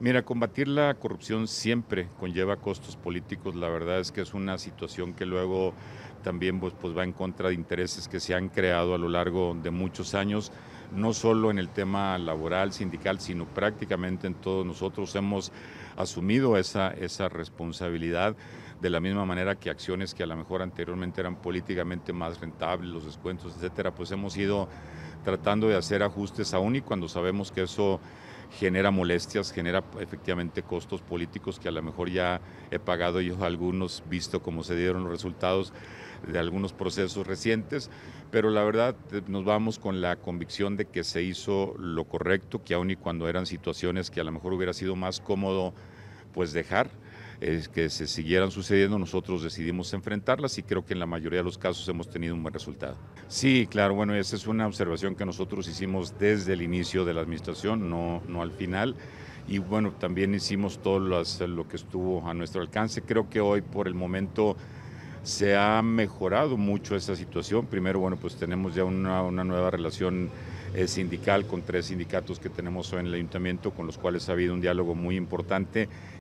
Mira, combatir la corrupción siempre conlleva costos políticos. La verdad es que es una situación que luego también pues, pues, va en contra de intereses que se han creado a lo largo de muchos años, no solo en el tema laboral, sindical, sino prácticamente en todos nosotros hemos asumido esa, esa responsabilidad de la misma manera que acciones que a lo mejor anteriormente eran políticamente más rentables, los descuentos, etcétera, pues hemos ido tratando de hacer ajustes aún y cuando sabemos que eso genera molestias, genera efectivamente costos políticos que a lo mejor ya he pagado yo algunos, visto cómo se dieron los resultados de algunos procesos recientes, pero la verdad eh, nos vamos con la convicción de que se hizo lo correcto, que aun y cuando eran situaciones que a lo mejor hubiera sido más cómodo pues dejar, es que se siguieran sucediendo, nosotros decidimos enfrentarlas y creo que en la mayoría de los casos hemos tenido un buen resultado. Sí, claro, bueno, esa es una observación que nosotros hicimos desde el inicio de la administración, no, no al final. Y bueno, también hicimos todo lo que estuvo a nuestro alcance. Creo que hoy por el momento se ha mejorado mucho esa situación. Primero, bueno, pues tenemos ya una, nueva relación eh, sindical con tres sindicatos que tenemos hoy en el ayuntamiento, con los cuales ha habido un diálogo muy importante